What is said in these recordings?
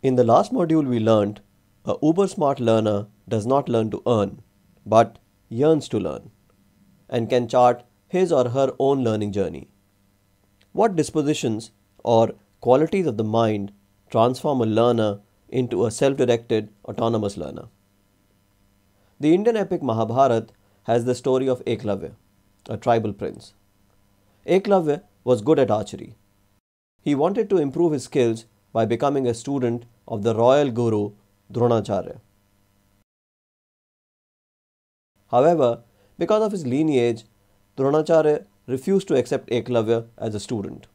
In the last module we learned a uber smart learner does not learn to earn but yearns to learn and can chart his or her own learning journey. What dispositions or qualities of the mind transform a learner into a self-directed autonomous learner? The Indian epic Mahabharata has the story of Eklavya, a tribal prince. Eklavya was good at archery. He wanted to improve his skills by becoming a student of the royal guru Dronacharya. However, because of his lineage, Dronacharya refused to accept Eklavya as a student.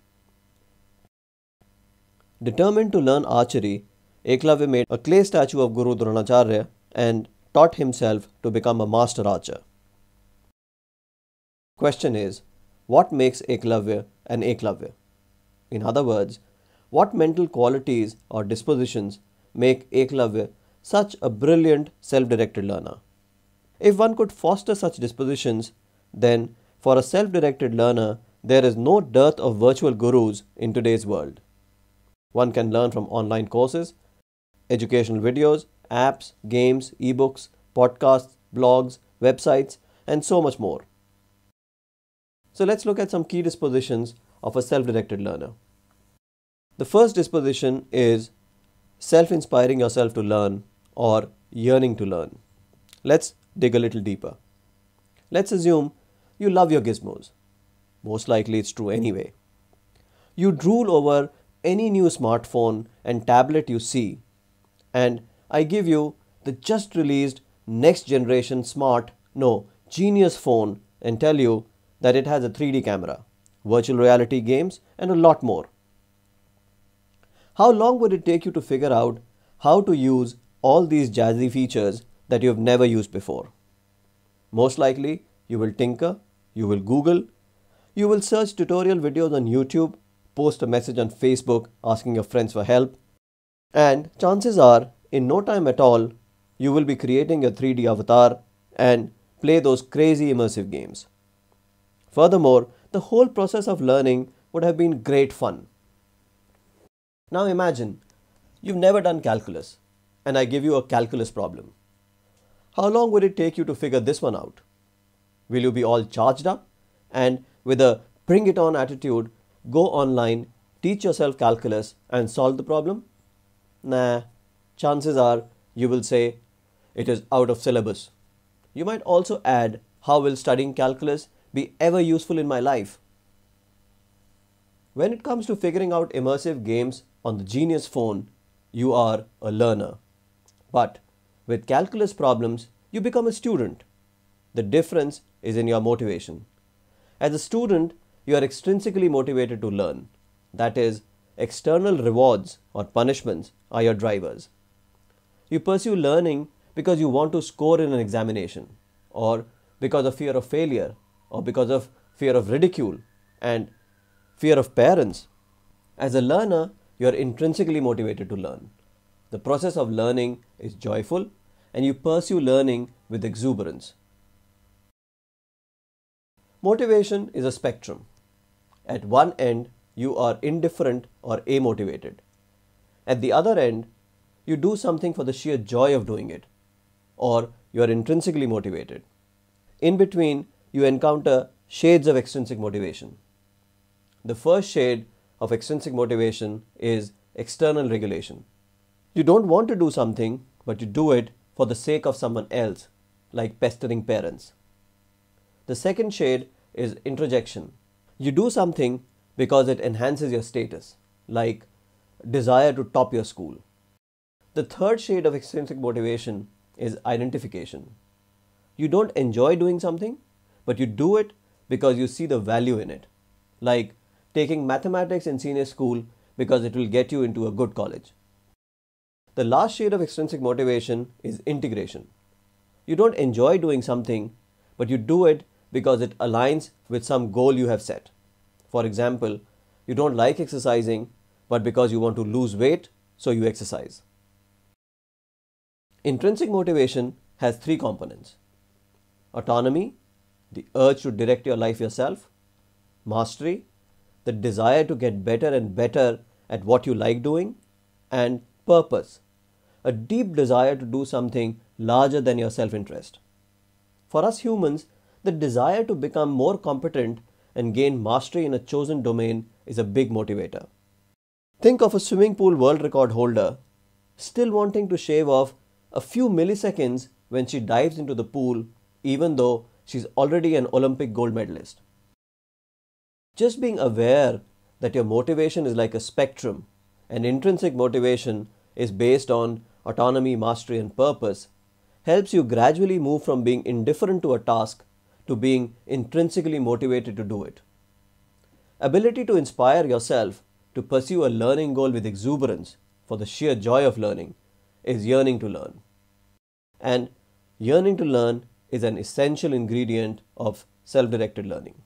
Determined to learn archery, Eklavya made a clay statue of Guru Dronacharya and taught himself to become a master archer. Question is, what makes Eklavya an Eklavya? In other words, what mental qualities or dispositions make Eklavya such a brilliant self-directed learner? If one could foster such dispositions, then for a self-directed learner, there is no dearth of virtual gurus in today's world. One can learn from online courses, educational videos, apps, games, ebooks, podcasts, blogs, websites, and so much more. So let's look at some key dispositions of a self-directed learner. The first disposition is self inspiring yourself to learn or yearning to learn. Let's dig a little deeper. Let's assume you love your gizmos. Most likely it's true anyway. You drool over any new smartphone and tablet you see, and I give you the just released next generation smart, no, genius phone and tell you that it has a 3D camera, virtual reality games, and a lot more. How long would it take you to figure out how to use all these jazzy features that you've never used before? Most likely, you will tinker, you will Google, you will search tutorial videos on YouTube, post a message on Facebook asking your friends for help, and chances are, in no time at all, you will be creating your 3D avatar and play those crazy immersive games. Furthermore, the whole process of learning would have been great fun. Now imagine you've never done calculus and I give you a calculus problem. How long would it take you to figure this one out? Will you be all charged up and with a bring it on attitude go online, teach yourself calculus and solve the problem? Nah, chances are you will say it is out of syllabus. You might also add how will studying calculus be ever useful in my life? When it comes to figuring out immersive games on the Genius phone, you are a learner. But with calculus problems, you become a student. The difference is in your motivation. As a student, you are extrinsically motivated to learn. That is, external rewards or punishments are your drivers. You pursue learning because you want to score in an examination, or because of fear of failure, or because of fear of ridicule and fear of parents. As a learner, you are intrinsically motivated to learn. The process of learning is joyful and you pursue learning with exuberance. Motivation is a spectrum. At one end, you are indifferent or amotivated. At the other end, you do something for the sheer joy of doing it, or you are intrinsically motivated. In between, you encounter shades of extrinsic motivation. The first shade of extrinsic motivation is external regulation. You don't want to do something, but you do it for the sake of someone else, like pestering parents. The second shade is introjection. You do something because it enhances your status, like desire to top your school. The third shade of extrinsic motivation is identification. You don't enjoy doing something, but you do it because you see the value in it, like taking mathematics in senior school because it will get you into a good college. The last shade of extrinsic motivation is integration. You don't enjoy doing something, but you do it because it aligns with some goal you have set. For example, you don't like exercising, but because you want to lose weight, so you exercise. Intrinsic motivation has three components autonomy, the urge to direct your life yourself, mastery, the desire to get better and better at what you like doing, and purpose, a deep desire to do something larger than your self interest. For us humans, the desire to become more competent and gain mastery in a chosen domain is a big motivator. Think of a swimming pool world record holder still wanting to shave off a few milliseconds when she dives into the pool, even though she's already an Olympic gold medalist. Just being aware that your motivation is like a spectrum, and intrinsic motivation is based on autonomy, mastery, and purpose, helps you gradually move from being indifferent to a task to being intrinsically motivated to do it. Ability to inspire yourself to pursue a learning goal with exuberance for the sheer joy of learning is yearning to learn. And yearning to learn is an essential ingredient of self directed learning.